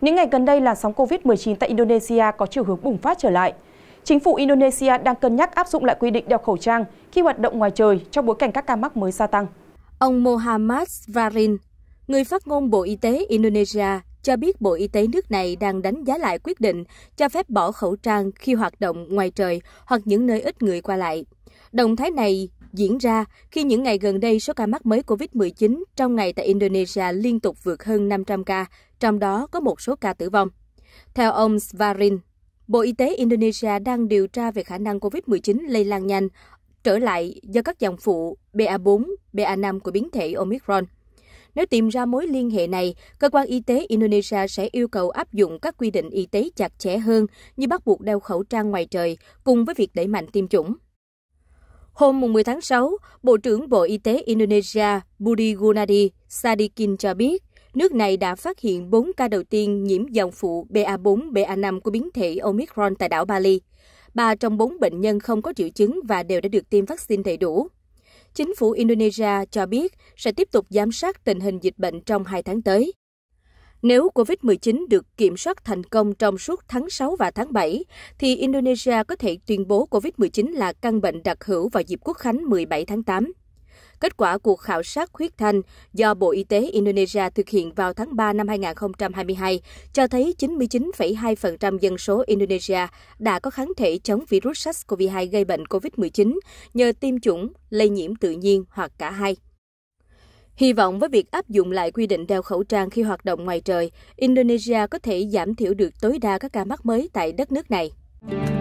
Những ngày gần đây, là sóng COVID-19 tại Indonesia có chiều hướng bùng phát trở lại. Chính phủ Indonesia đang cân nhắc áp dụng lại quy định đeo khẩu trang khi hoạt động ngoài trời trong bối cảnh các ca mắc mới gia tăng. Ông Mohammad Varin, người phát ngôn Bộ Y tế Indonesia, cho biết Bộ Y tế nước này đang đánh giá lại quyết định cho phép bỏ khẩu trang khi hoạt động ngoài trời hoặc những nơi ít người qua lại. Động thái này diễn ra khi những ngày gần đây số ca mắc mới COVID-19 trong ngày tại Indonesia liên tục vượt hơn 500 ca, trong đó có một số ca tử vong. Theo ông Svarin, Bộ Y tế Indonesia đang điều tra về khả năng COVID-19 lây lan nhanh trở lại do các dòng phụ BA4, BA5 của biến thể Omicron. Nếu tìm ra mối liên hệ này, cơ quan y tế Indonesia sẽ yêu cầu áp dụng các quy định y tế chặt chẽ hơn như bắt buộc đeo khẩu trang ngoài trời cùng với việc đẩy mạnh tiêm chủng. Hôm 10 tháng 6, Bộ trưởng Bộ Y tế Indonesia Budi Gunadi Sadikin cho biết, nước này đã phát hiện 4 ca đầu tiên nhiễm dòng phụ BA4, BA5 của biến thể Omicron tại đảo Bali. Ba trong bốn bệnh nhân không có triệu chứng và đều đã được tiêm vaccine đầy đủ. Chính phủ Indonesia cho biết sẽ tiếp tục giám sát tình hình dịch bệnh trong hai tháng tới. Nếu COVID-19 được kiểm soát thành công trong suốt tháng 6 và tháng 7, thì Indonesia có thể tuyên bố COVID-19 là căn bệnh đặc hữu vào dịp quốc khánh 17 tháng 8. Kết quả cuộc khảo sát huyết thanh do Bộ Y tế Indonesia thực hiện vào tháng 3 năm 2022 cho thấy 99,2% dân số Indonesia đã có kháng thể chống virus SARS-CoV-2 gây bệnh COVID-19 nhờ tiêm chủng, lây nhiễm tự nhiên hoặc cả hai. Hy vọng với việc áp dụng lại quy định đeo khẩu trang khi hoạt động ngoài trời, Indonesia có thể giảm thiểu được tối đa các ca mắc mới tại đất nước này.